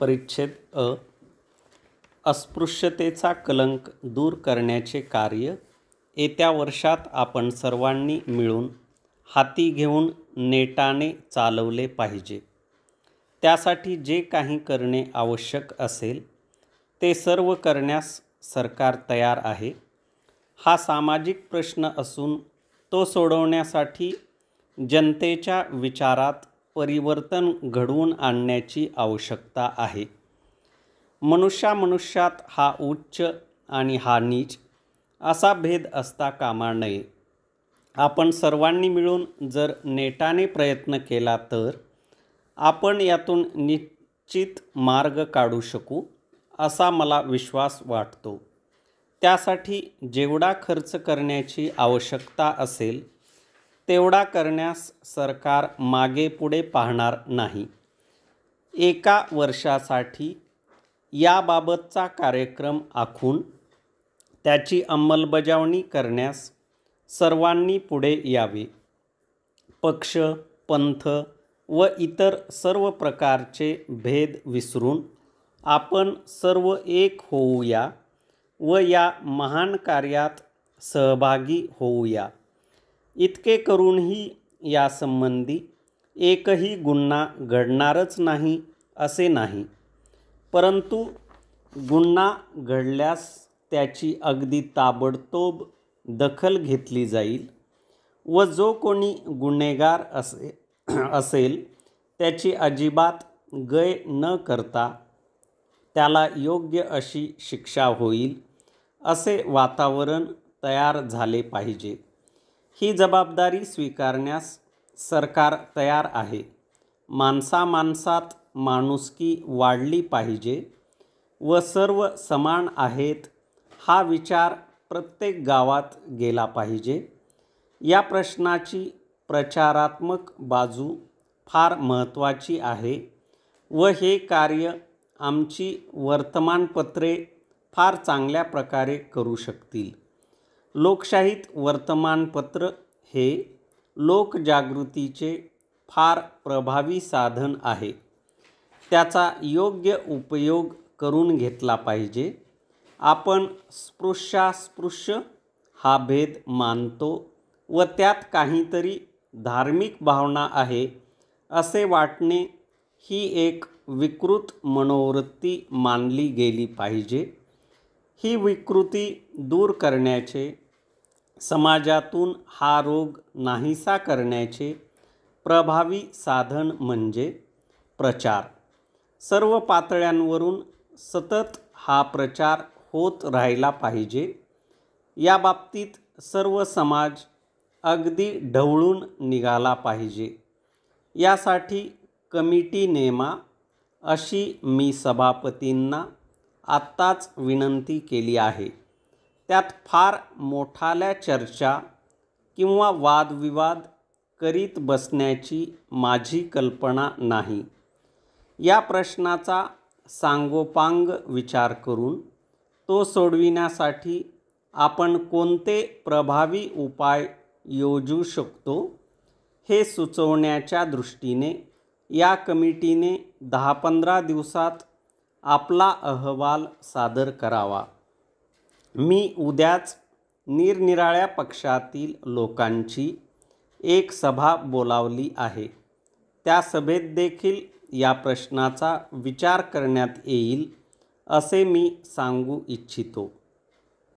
परिच्छेद अ अस्पृश्यतेचा कलंक दूर करण्याचे कार्य येत्या वर्षात आपण सर्वांनी मिळून हाती घेऊन नेटाने चालवले पाहिजे त्यासाठी जे काही करणे आवश्यक असेल ते सर्व करण्यास सरकार तयार आहे हा सामाजिक प्रश्न असून तो सोडवण्यासाठी जनतेच्या विचारात परिवर्तन घडवून आणण्याची आवश्यकता आहे मनुष्या मनुष्यात हा उच्च आणि हा नीच असा भेद असता कामा नये आपण सर्वांनी मिळून जर नेटाने प्रयत्न केला तर आपण यातून निश्चित मार्ग काढू शकू असा मला विश्वास वाटतो त्यासाठी जेवढा खर्च करण्याची आवश्यकता असेल तेवढा करण्यास सरकार मागे पुढे पाहणार नाही एका वर्षासाठी याबाबतचा कार्यक्रम आखून त्याची अंमलबजावणी करण्यास सर्वांनी पुढे यावे पक्ष पंथ व इतर सर्व प्रकारचे भेद विसरून आपण सर्व एक होऊया व या महान कार्यात सहभागी होऊया इतके करूनही यासंबंधी एकही गुन्हा घडणारच नाही असे नाही परंतु गुन्हा घडल्यास त्याची अगदी ताबडतोब दखल घेतली जाईल व जो कोणी गुन्हेगार असे असेल त्याची अजिबात गय न करता त्याला योग्य अशी शिक्षा होईल असे वातावरण तयार झाले पाहिजे ही जबाबदारी स्वीकारण्यास सरकार तयार आहे माणसामाणसात माणुसकी वाढली पाहिजे व सर्व समान आहेत हा विचार प्रत्येक गावात गेला पाहिजे या प्रश्नाची प्रचारात्मक बाजू फार महत्त्वाची आहे व हे कार्य आमची वर्तमानपत्रे फार चांगल्या प्रकारे करू शकतील लोकशाहीत वर्तमानपत्र हे लोकजागृतीचे फार प्रभावी साधन आहे त्याचा योग्य उपयोग करून घेतला पाहिजे आपण स्पृश्यास्पृश्य हा भेद मानतो व त्यात काहीतरी धार्मिक भावना आहे असे वाटणे ही एक विकृत मनोवृत्ती मानली गेली पाहिजे ही विकृती दूर करण्याचे समाजातून हा रोग नाहीसा करण्याचे प्रभावी साधन म्हणजे प्रचार सर्व पातळ्यांवरून सतत हा प्रचार होत राहिला पाहिजे याबाबतीत सर्व समाज अगदी ढवळून निघाला पाहिजे यासाठी कमिटी नेमा अशी मी सभापतींना आत्ताच विनंती केली आहे त्यात फार मोठाल्या चर्चा किंवा वादविवाद करीत बसण्याची माझी कल्पना नाही या प्रश्नाचा सांगोपांग विचार करून तो सोडविण्यासाठी आपण कोणते प्रभावी उपाय योजू शकतो हे सुचवण्याच्या दृष्टीने या कमिटीने दहा पंधरा दिवसात आपला अहवाल सादर करावा मी उद्याच निरनिराळ्या पक्षातील लोकांची एक सभा बोलावली आहे त्या सभेत देखील या प्रश्नाचा विचार करण्यात येईल असे मी सांगू इच्छितो